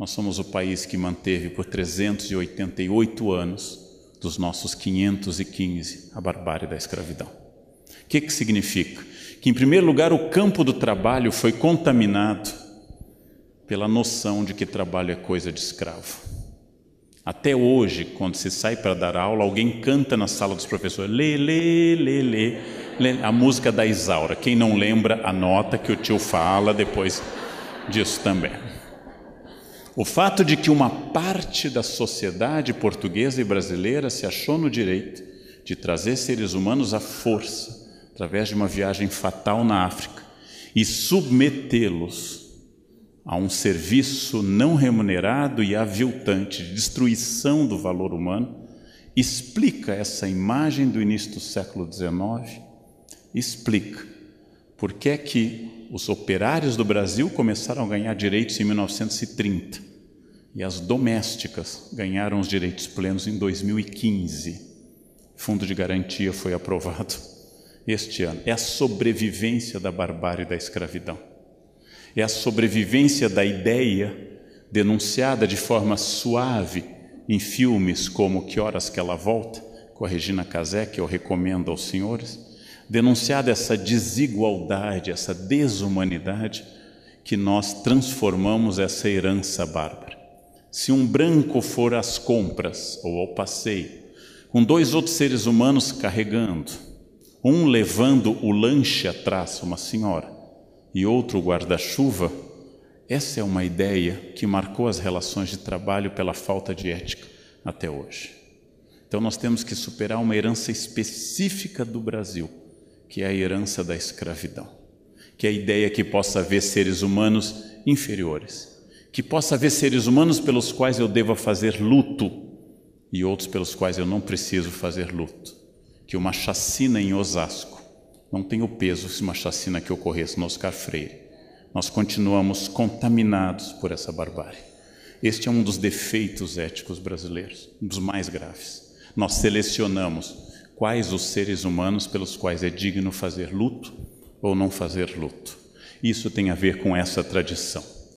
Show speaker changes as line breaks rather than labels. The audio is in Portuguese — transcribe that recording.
Nós somos o país que manteve por 388 anos dos nossos 515 a barbárie da escravidão. O que, que significa? Que, em primeiro lugar, o campo do trabalho foi contaminado pela noção de que trabalho é coisa de escravo. Até hoje, quando se sai para dar aula, alguém canta na sala dos professores, lê, lê, lê, lê, lê, a música da Isaura. Quem não lembra, anota que o tio fala depois disso também. O fato de que uma parte da sociedade portuguesa e brasileira se achou no direito de trazer seres humanos à força, através de uma viagem fatal na África, e submetê-los a um serviço não remunerado e aviltante de destruição do valor humano, explica essa imagem do início do século XIX, explica por que é que os operários do Brasil começaram a ganhar direitos em 1930 e as domésticas ganharam os direitos plenos em 2015. O fundo de garantia foi aprovado este ano. É a sobrevivência da barbárie da escravidão. É a sobrevivência da ideia denunciada de forma suave em filmes como Que Horas Que Ela Volta, com a Regina Casé, que eu recomendo aos senhores, denunciada essa desigualdade, essa desumanidade que nós transformamos essa herança bárbara. Se um branco for às compras ou ao passeio, com dois outros seres humanos carregando, um levando o lanche atrás, uma senhora, e outro guarda-chuva, essa é uma ideia que marcou as relações de trabalho pela falta de ética até hoje. Então nós temos que superar uma herança específica do Brasil, que é a herança da escravidão, que é a ideia que possa haver seres humanos inferiores, que possa haver seres humanos pelos quais eu deva fazer luto e outros pelos quais eu não preciso fazer luto. Que uma chacina em Osasco não tenha o peso se uma chacina que ocorresse no Oscar Freire. Nós continuamos contaminados por essa barbárie. Este é um dos defeitos éticos brasileiros, um dos mais graves. Nós selecionamos quais os seres humanos pelos quais é digno fazer luto ou não fazer luto. Isso tem a ver com essa tradição.